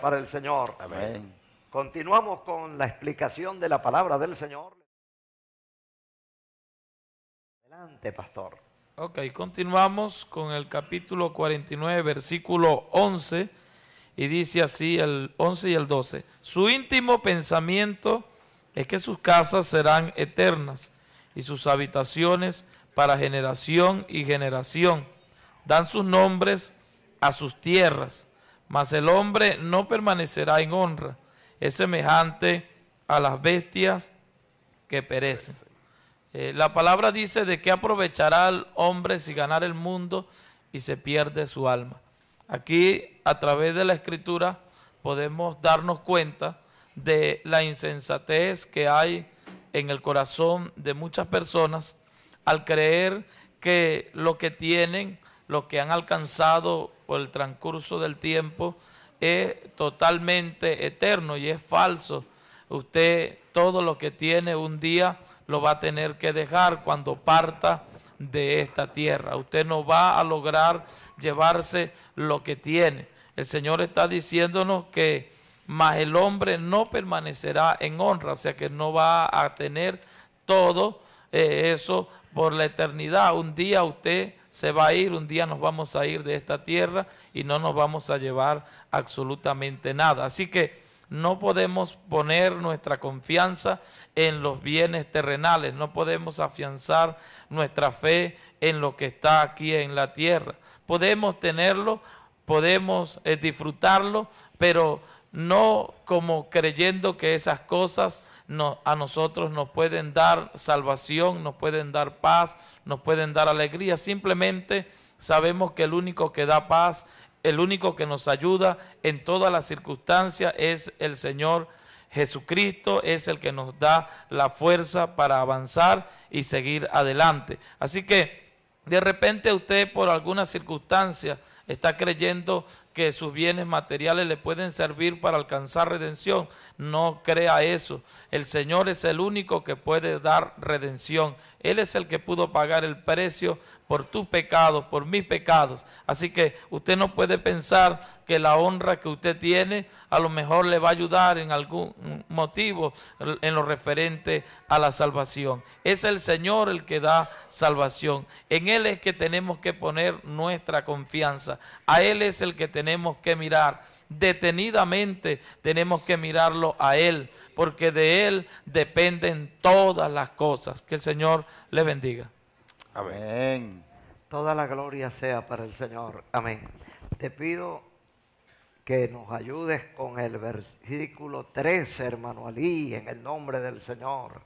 para el Señor. Amén. Continuamos con la explicación de la palabra del Señor. Adelante, pastor. Ok, continuamos con el capítulo 49, versículo 11, y dice así el 11 y el 12. Su íntimo pensamiento es que sus casas serán eternas y sus habitaciones para generación y generación. Dan sus nombres a sus tierras mas el hombre no permanecerá en honra. Es semejante a las bestias que perecen. Eh, la palabra dice de qué aprovechará el hombre si ganar el mundo y se pierde su alma. Aquí, a través de la escritura, podemos darnos cuenta de la insensatez que hay en el corazón de muchas personas al creer que lo que tienen, lo que han alcanzado por el transcurso del tiempo es totalmente eterno y es falso. Usted todo lo que tiene un día lo va a tener que dejar cuando parta de esta tierra. Usted no va a lograr llevarse lo que tiene. El Señor está diciéndonos que más el hombre no permanecerá en honra, o sea que no va a tener todo eh, eso por la eternidad. Un día usted se va a ir, un día nos vamos a ir de esta tierra y no nos vamos a llevar absolutamente nada. Así que no podemos poner nuestra confianza en los bienes terrenales, no podemos afianzar nuestra fe en lo que está aquí en la tierra. Podemos tenerlo, podemos eh, disfrutarlo, pero no como creyendo que esas cosas a nosotros nos pueden dar salvación, nos pueden dar paz, nos pueden dar alegría. Simplemente sabemos que el único que da paz, el único que nos ayuda en todas las circunstancias es el Señor Jesucristo, es el que nos da la fuerza para avanzar y seguir adelante. Así que de repente usted por alguna circunstancia está creyendo que sus bienes materiales le pueden servir para alcanzar redención, no crea eso. El Señor es el único que puede dar redención. Él es el que pudo pagar el precio por tus pecados, por mis pecados. Así que usted no puede pensar que la honra que usted tiene a lo mejor le va a ayudar en algún motivo en lo referente a la salvación. Es el Señor el que da salvación. En Él es que tenemos que poner nuestra confianza. A Él es el que tenemos que mirar detenidamente tenemos que mirarlo a Él, porque de Él dependen todas las cosas. Que el Señor le bendiga. Amén. Toda la gloria sea para el Señor. Amén. Te pido que nos ayudes con el versículo 13, hermano Alí, en el nombre del Señor.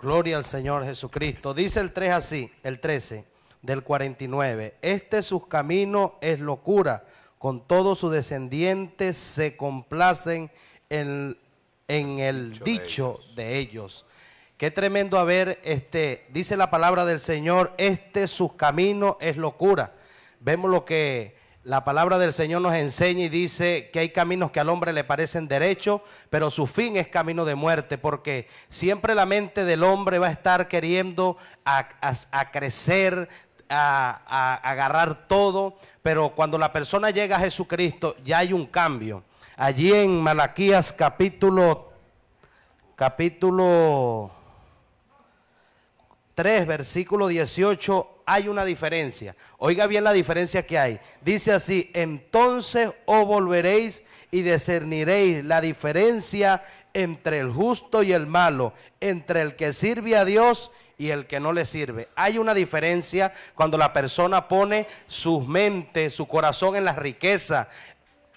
Gloria al Señor Jesucristo. Dice el 3 así, el 13 del 49. Este sus caminos es locura con todos sus descendientes se complacen en, el dicho, de, ellos. Qué tremendo haber, este, dice la palabra del Señor, este su camino es locura. Vemos lo que la palabra del Señor nos enseña y dice que hay caminos que al hombre le parecen derechos, pero su fin es camino de muerte, porque siempre la mente del hombre va a estar queriendo a crecer, a, agarrar todo, pero cuando la persona llega a Jesucristo ya hay un cambio. Allí en Malaquías capítulo, capítulo 3, versículo 18, hay una diferencia. Oiga bien la diferencia que hay. Dice así, entonces os oh, volveréis y discerniréis la diferencia entre el justo y el malo, entre el que sirve a Dios y el que no le sirve. Hay una diferencia cuando la persona pone su mente, su corazón en la riqueza.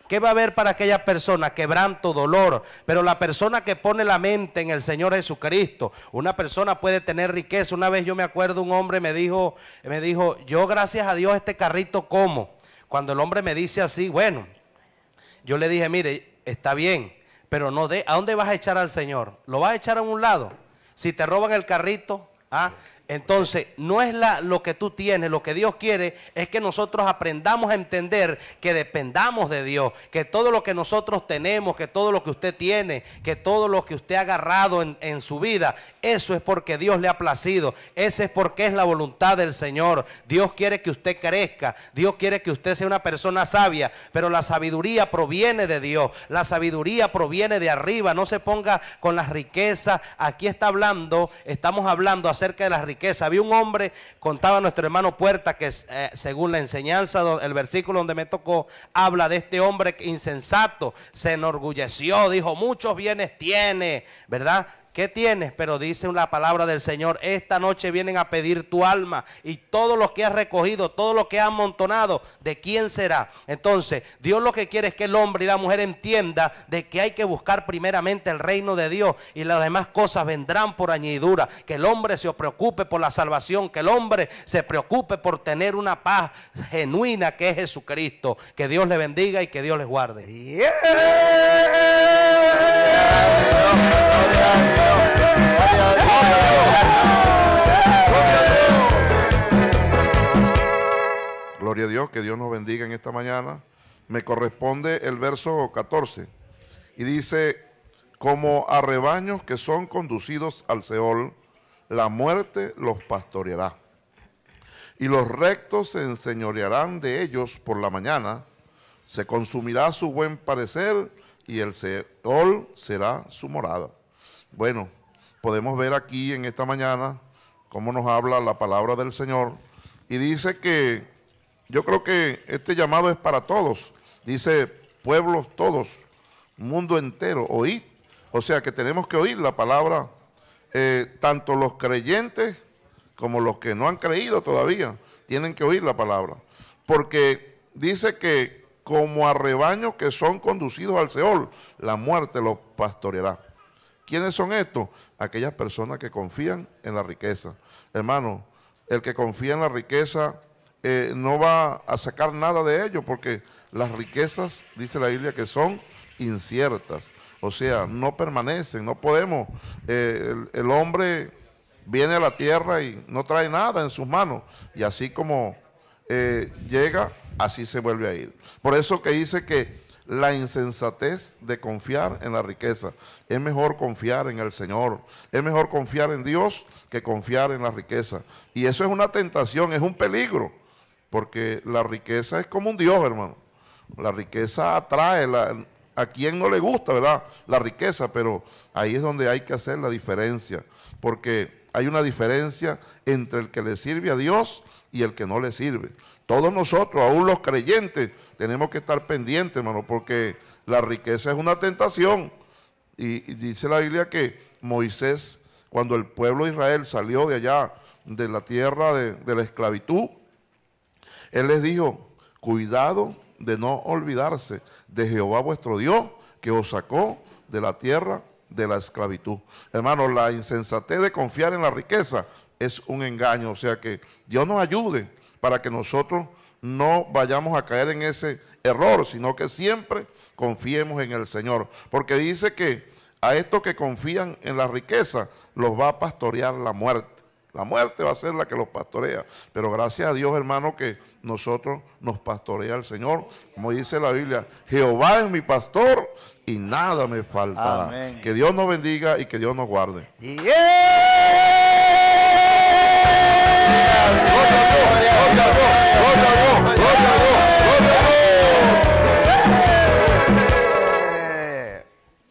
¿Qué va a haber para aquella persona? Quebranto, dolor. Pero la persona que pone la mente en el Señor Jesucristo, una persona puede tener riqueza. Una vez yo me acuerdo, un hombre me dijo, me dijo, yo gracias a Dios este carrito como. Cuando el hombre me dice así, bueno, yo le dije, mire, está bien, pero no de, ¿a dónde vas a echar al Señor? ¿Lo vas a echar a un lado? Si te roban el carrito, 啊。Entonces, no es la, lo que tú tienes, lo que Dios quiere es que nosotros aprendamos a entender que dependamos de Dios, que todo lo que nosotros tenemos, que todo lo que usted tiene, que todo lo que usted ha agarrado en, su vida, eso es porque Dios le ha placido, ese es porque es la voluntad del Señor. Dios quiere que usted crezca, Dios quiere que usted sea una persona sabia, pero la sabiduría proviene de Dios, la sabiduría proviene de arriba, no se ponga con las riquezas, aquí está hablando, estamos hablando acerca de las riquezas había un hombre, contaba nuestro hermano Puerta, que eh, según la enseñanza, el versículo donde me tocó, habla de este hombre insensato, se enorgulleció, dijo, muchos bienes tiene, ¿verdad? ¿Qué tienes? Pero dice la palabra del Señor, esta noche vienen a pedir tu alma y todo lo que has recogido, todo lo que has amontonado, ¿de quién será? Entonces, Dios lo que quiere es que el hombre y la mujer entienda de que hay que buscar primeramente el reino de Dios y las demás cosas vendrán por añadidura, que el hombre se preocupe por la salvación, que el hombre se preocupe por tener una paz genuina que es Jesucristo. Que Dios le bendiga y que Dios les guarde. Gloria a Dios, que Dios nos bendiga en esta mañana. Me corresponde el verso 14 y dice, como a rebaños que son conducidos al Seol, la muerte los pastoreará. Y los rectos se enseñorearán de ellos por la mañana, se consumirá su buen parecer y el Seol será su morada. Bueno, podemos ver aquí en esta mañana cómo nos habla la palabra del Señor y dice que yo creo que este llamado es para todos. Dice pueblos todos, mundo entero, oíd. O sea que tenemos que oír la palabra, eh, tanto los creyentes como los que no han creído todavía, tienen que oír la palabra. Porque dice que como a rebaños que son conducidos al Seol. La muerte los pastoreará. ¿Quiénes son estos? Aquellas personas que confían en la riqueza. Hermano, el que confía en la riqueza eh, no va a sacar nada de ello, porque las riquezas, dice la Biblia, que son inciertas. O sea, no permanecen, no podemos. Eh, el hombre viene a la tierra y no trae nada en sus manos. Y así como eh, llega, así se vuelve a ir. Por eso que dice que la insensatez de confiar en la riqueza. Es mejor confiar en el Señor. Es mejor confiar en Dios que confiar en la riqueza. Y eso es una tentación, es un peligro. Porque la riqueza es como un Dios, hermano. La riqueza atrae, a quien no le gusta, ¿verdad? La riqueza, pero ahí es donde hay que hacer la diferencia. Porque hay una diferencia entre el que le sirve a Dios y el que no le sirve. Todos nosotros, aún los creyentes, tenemos que estar pendientes, hermano, porque la riqueza es una tentación. Y, dice la Biblia que Moisés, cuando el pueblo de Israel salió de allá, de la tierra de, de la esclavitud, él les dijo, cuidado de no olvidarse de Jehová vuestro Dios, que os sacó de la tierra de la esclavitud. Hermanos, la insensatez de confiar en la riqueza es un engaño. O sea que Dios nos ayude para que nosotros no vayamos a caer en ese error, sino que siempre confiemos en el Señor. Porque dice que a estos que confían en la riqueza los va a pastorear la muerte. La muerte va a ser la que los pastorea. Pero gracias a Dios, hermano, que nosotros nos pastorea el Señor. Como dice la Biblia, Jehová es mi pastor y nada me faltará. Que Dios nos bendiga y que Dios nos guarde.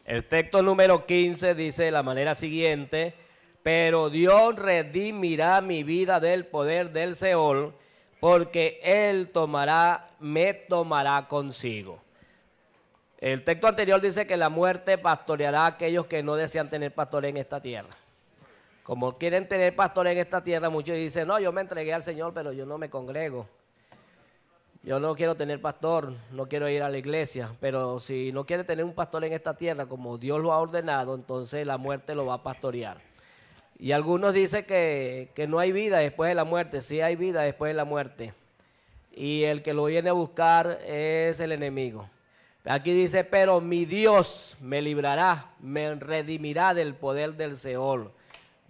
El texto número 15 dice de la manera siguiente pero Dios redimirá mi vida del poder del Seol, porque Él tomará, me tomará consigo. El texto anterior dice que la muerte pastoreará a aquellos que no desean tener pastor en esta tierra. Como quieren tener pastor en esta tierra, muchos dicen, no, yo me entregué al Señor, pero yo no me congrego. Yo no quiero tener pastor, no quiero ir a la iglesia, pero si no quiere tener un pastor en esta tierra como Dios lo ha ordenado, entonces la muerte lo va a pastorear. Y algunos dicen que, no hay vida después de la muerte, sí hay vida después de la muerte. Y el que lo viene a buscar es el enemigo. Aquí dice, pero mi Dios me librará, me redimirá del poder del Seol,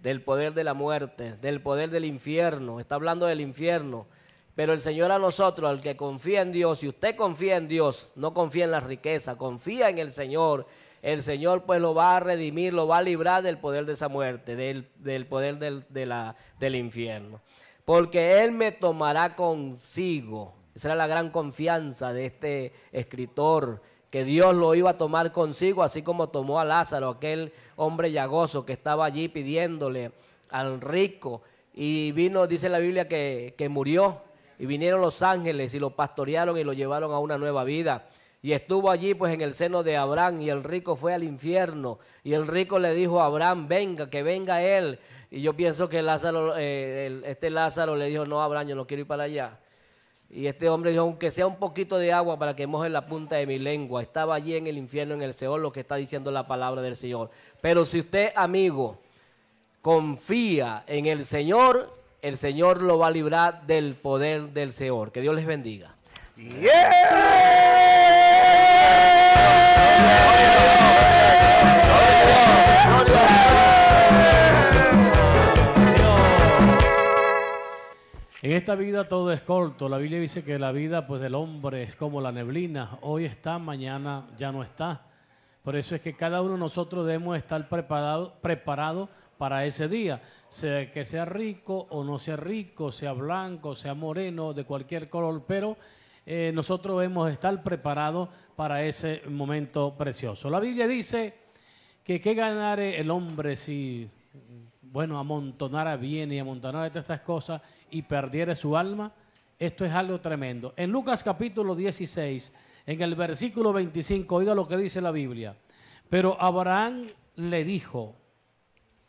del poder de la muerte, del poder del infierno. Está hablando del infierno. Pero el Señor a nosotros, al que confía en Dios, si usted confía en Dios, no confía en la riqueza, confía en el Señor, el Señor pues lo va a redimir, lo va a librar del poder de esa muerte, del, poder del, del infierno. Porque Él me tomará consigo. Esa era la gran confianza de este escritor, que Dios lo iba a tomar consigo, así como tomó a Lázaro, aquel hombre llagoso que estaba allí pidiéndole al rico. Y vino, dice la Biblia, que, que murió. Y vinieron los ángeles y lo pastorearon y lo llevaron a una nueva vida y estuvo allí pues en el seno de Abraham y el rico fue al infierno y el rico le dijo a Abraham, venga, que venga él. Y yo pienso que Lázaro, eh, este Lázaro le dijo, no, Abraham, yo no quiero ir para allá. Y este hombre dijo, aunque sea un poquito de agua para que moje la punta de mi lengua, estaba allí en el infierno, en el Seol, lo que está diciendo la palabra del Señor. Pero si usted, amigo, confía en el Señor, el Señor lo va a librar del poder del Señor. Que Dios les bendiga. En esta vida todo es corto. La Biblia dice que la vida pues, del hombre es como la neblina. Hoy está, mañana ya no está. Por eso es que cada uno de nosotros debemos estar preparado, preparado para ese día. Sea que sea rico o no sea rico, sea blanco, sea moreno, de cualquier color, pero eh, nosotros de estar preparados para ese momento precioso. La Biblia dice que qué ganar el hombre si, bueno, amontonara bien y amontonara estas cosas y perdiere su alma. Esto es algo tremendo. En Lucas capítulo 16, en el versículo 25, oiga lo que dice la Biblia. Pero Abraham le dijo,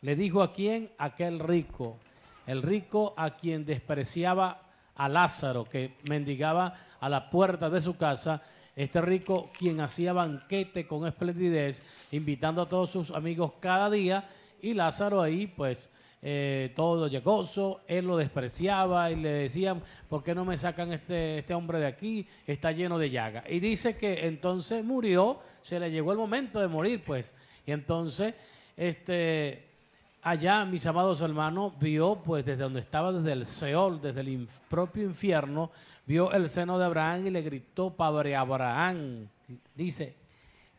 le dijo a quién, aquel rico, el rico a quien despreciaba a Lázaro, que mendigaba a la puerta de su casa, este rico quien hacía banquete con esplendidez, invitando a todos sus amigos cada día, y Lázaro ahí, pues, eh, todo llegoso, él lo despreciaba y le decían, ¿por qué no me sacan este, este hombre de aquí? Está lleno de llaga. Y dice que entonces murió, se le llegó el momento de morir, pues, y entonces, este allá, mis amados hermanos, vio pues desde donde estaba, desde el Seol, desde el propio infierno, vio el seno de Abraham y le gritó, Padre Abraham, dice,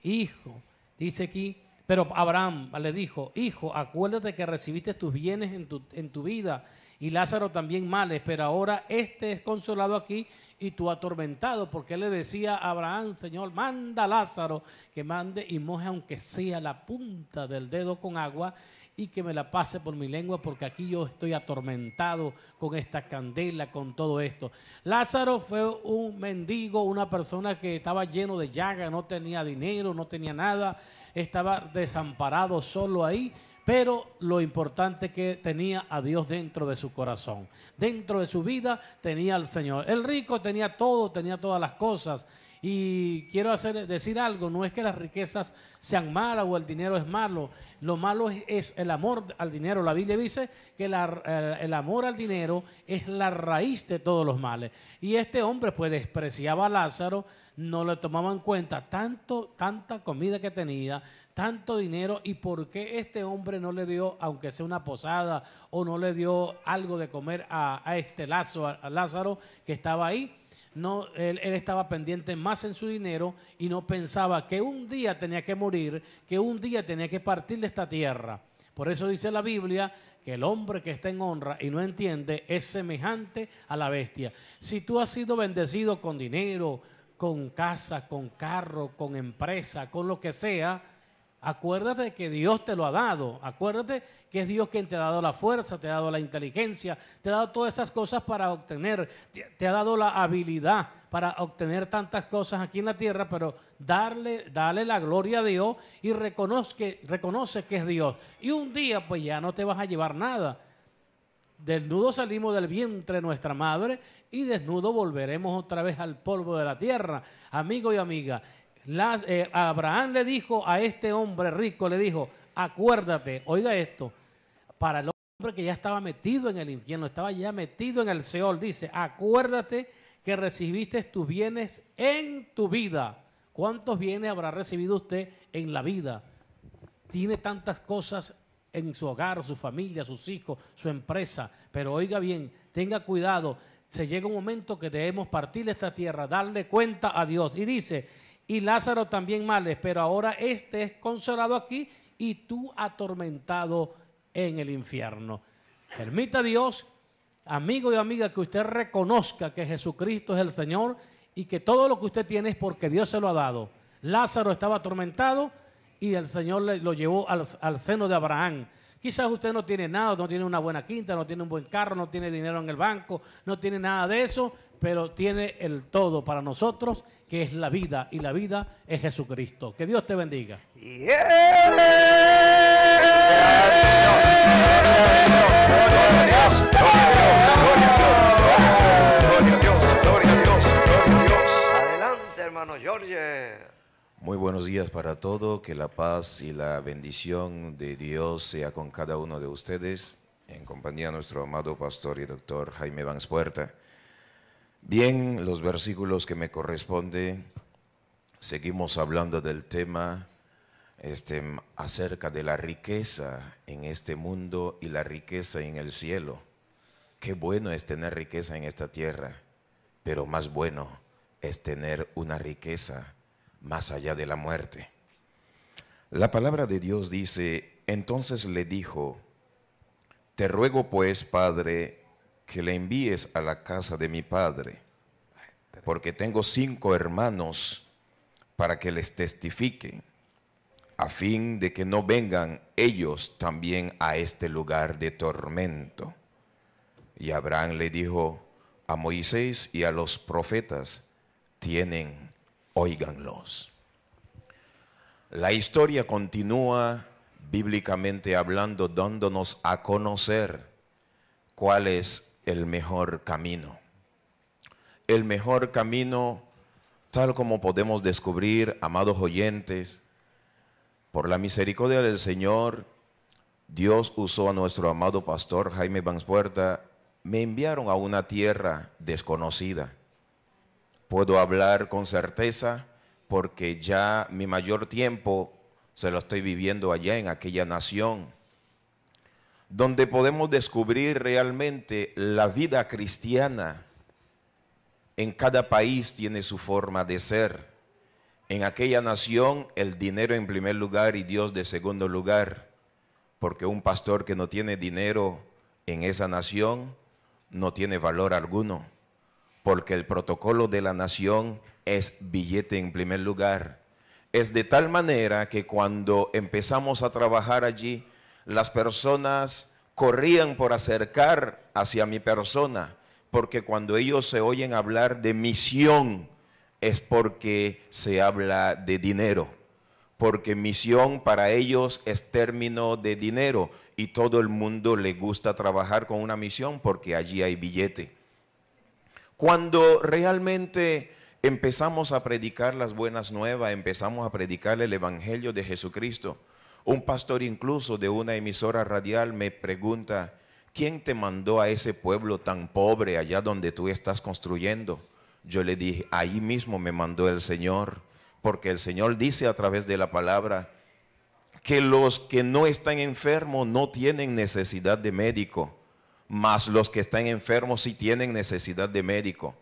hijo, dice aquí, pero Abraham le dijo, hijo, acuérdate que recibiste tus bienes en tu, en tu vida y Lázaro también males, pero ahora este es consolado aquí y tú atormentado, porque le decía a Abraham, Señor, manda Lázaro que mande y moje aunque sea la punta del dedo con agua y que me la pase por mi lengua, porque aquí yo estoy atormentado con esta candela, con todo esto. Lázaro fue un mendigo, una persona que estaba lleno de llaga, no tenía dinero, no tenía nada, estaba desamparado solo ahí, pero lo importante que tenía a Dios dentro de su corazón, dentro de su vida tenía al Señor. El rico tenía todo, tenía todas las cosas. Y quiero decir algo, no es que las riquezas sean malas o el dinero es malo, lo malo es, el amor al dinero. La Biblia dice que eh, el amor al dinero es la raíz de todos los males. Y este hombre pues despreciaba a Lázaro, no le tomaba en cuenta tanto, tanta comida que tenía, tanto dinero y por qué este hombre no le dio, aunque sea una posada, o no le dio algo de comer a, este lazo, a, Lázaro que estaba ahí. No, él, él, estaba pendiente más en su dinero y no pensaba que un día tenía que morir, que un día tenía que partir de esta tierra. Por eso dice la Biblia que el hombre que está en honra y no entiende es semejante a la bestia. Si tú has sido bendecido con dinero, con casa, con carro, con empresa, con lo que sea, Acuérdate que Dios te lo ha dado. Acuérdate que es Dios quien te ha dado la fuerza, te ha dado la inteligencia, te ha dado todas esas cosas para obtener, te, ha dado la habilidad para obtener tantas cosas aquí en la tierra, pero darle, la gloria a Dios y reconoce, reconoce que es Dios. Y un día pues ya no te vas a llevar nada. Desnudo salimos del vientre de nuestra madre y desnudo volveremos otra vez al polvo de la tierra. Amigo y amiga, las, eh, Abraham le dijo a este hombre rico, le dijo, acuérdate, oiga esto, para el hombre que ya estaba metido en el infierno, estaba ya metido en el Seol, dice, acuérdate que recibiste tus bienes en tu vida. ¿Cuántos bienes habrá recibido usted en la vida? Tiene tantas cosas en su hogar, su familia, sus hijos, su empresa. Pero oiga bien, tenga cuidado. Se llega un momento que debemos partir de esta tierra, darle cuenta a Dios. Y dice, y Lázaro también males, pero ahora este es consolado aquí y tú atormentado en el infierno. Permita Dios, amigo y amiga, que usted reconozca que Jesucristo es el Señor y que todo lo que usted tiene es porque Dios se lo ha dado. Lázaro estaba atormentado y el Señor lo llevó al, al seno de Abraham. Quizás usted no tiene nada, no tiene una buena quinta, no tiene un buen carro, no tiene dinero en el banco, no tiene nada de eso, pero tiene el todo para nosotros, que es la vida, y la vida es Jesucristo. Que Dios te bendiga. Adelante, hermano Jorge. Muy buenos días para todos que la paz y la bendición de Dios sea con cada uno de ustedes, en compañía de nuestro amado pastor y doctor Jaime Vans Puerta. Bien, los versículos que me corresponden, seguimos hablando del tema este, acerca de la riqueza en este mundo y la riqueza en el cielo. Qué bueno es tener riqueza en esta tierra, pero más bueno es tener una riqueza más allá de la muerte. La palabra de Dios dice, entonces le dijo, te ruego pues, Padre, que le envíes a la casa de mi padre, porque tengo cinco hermanos para que les testifique, a fin de que no vengan ellos también a este lugar de tormento. Y Abraham le dijo a Moisés y a los profetas, tienen, óiganlos. La historia continúa bíblicamente hablando, dándonos a conocer cuál es el mejor camino. El mejor camino, tal como podemos descubrir, amados oyentes, por la misericordia del Señor, Dios usó a nuestro amado pastor Jaime Vanspuerta, me enviaron a una tierra desconocida. Puedo hablar con certeza porque ya mi mayor tiempo se lo estoy viviendo allá en aquella nación donde podemos descubrir realmente la vida cristiana. En cada país tiene su forma de ser. En aquella nación el dinero en primer lugar y Dios de segundo lugar, porque un pastor que no tiene dinero en esa nación no tiene valor alguno, porque el protocolo de la nación es billete en primer lugar. Es de tal manera que cuando empezamos a trabajar allí, las personas corrían por acercar hacia mi persona, porque cuando ellos se oyen hablar de misión es porque se habla de dinero, porque misión para ellos es término de dinero y todo el mundo le gusta trabajar con una misión porque allí hay billete. Cuando realmente empezamos a predicar las buenas nuevas, empezamos a predicar el Evangelio de Jesucristo, un pastor incluso de una emisora radial me pregunta, ¿quién te mandó a ese pueblo tan pobre allá donde tú estás construyendo? Yo le dije, ahí mismo me mandó el Señor, porque el Señor dice a través de la palabra que los que no están enfermos no tienen necesidad de médico, mas los que están enfermos sí tienen necesidad de médico.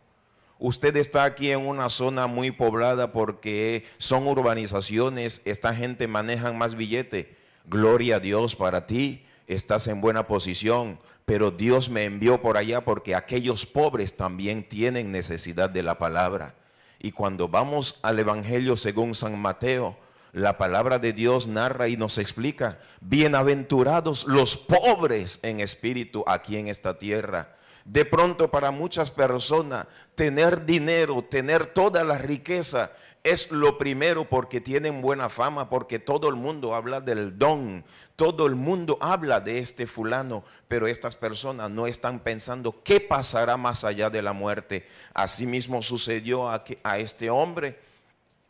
Usted está aquí en una zona muy poblada porque son urbanizaciones, esta gente maneja más billete. Gloria a Dios para ti, estás en buena posición, pero Dios me envió por allá porque aquellos pobres también tienen necesidad de la palabra. Y cuando vamos al Evangelio según San Mateo, la palabra de Dios narra y nos explica, bienaventurados los pobres en espíritu aquí en esta tierra de pronto para muchas personas tener dinero, tener toda la riqueza es lo primero porque tienen buena fama, porque todo el mundo habla del don, todo el mundo habla de este fulano, pero estas personas no están pensando qué pasará más allá de la muerte. Asimismo sucedió a, a este hombre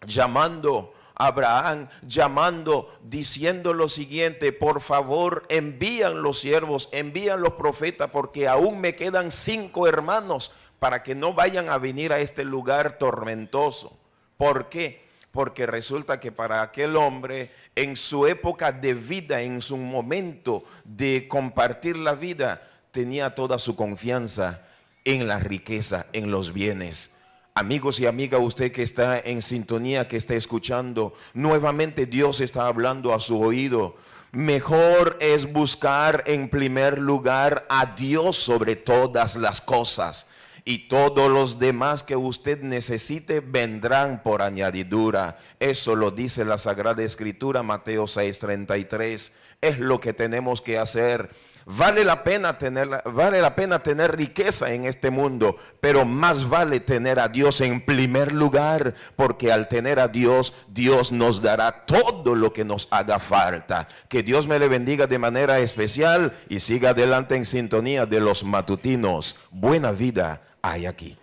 llamando Abraham llamando, diciendo lo siguiente, por favor envían los siervos, envían los profetas, porque aún me quedan cinco hermanos para que no vayan a venir a este lugar tormentoso. ¿Por qué? Porque resulta que para aquel hombre, en su época de vida, en su momento de compartir la vida, tenía toda su confianza en la riqueza, en los bienes. Amigos y amigas usted que está en sintonía, que está escuchando, nuevamente Dios está hablando a su oído. Mejor es buscar en primer lugar a Dios sobre todas las cosas y todos los demás que usted necesite vendrán por añadidura. Eso lo dice la Sagrada Escritura, Mateo 6:33 es lo que tenemos que hacer. Vale la, pena tener, vale la pena tener riqueza en este mundo, pero más vale tener a Dios en primer lugar, porque al tener a Dios, Dios nos dará todo lo que nos haga falta. Que Dios me le bendiga de manera especial y siga adelante en sintonía de los matutinos. Buena vida hay aquí.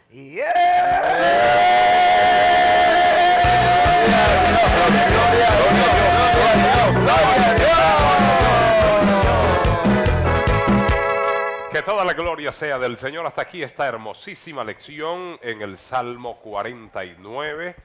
toda la gloria sea del Señor. Hasta aquí esta hermosísima lección en el Salmo 49.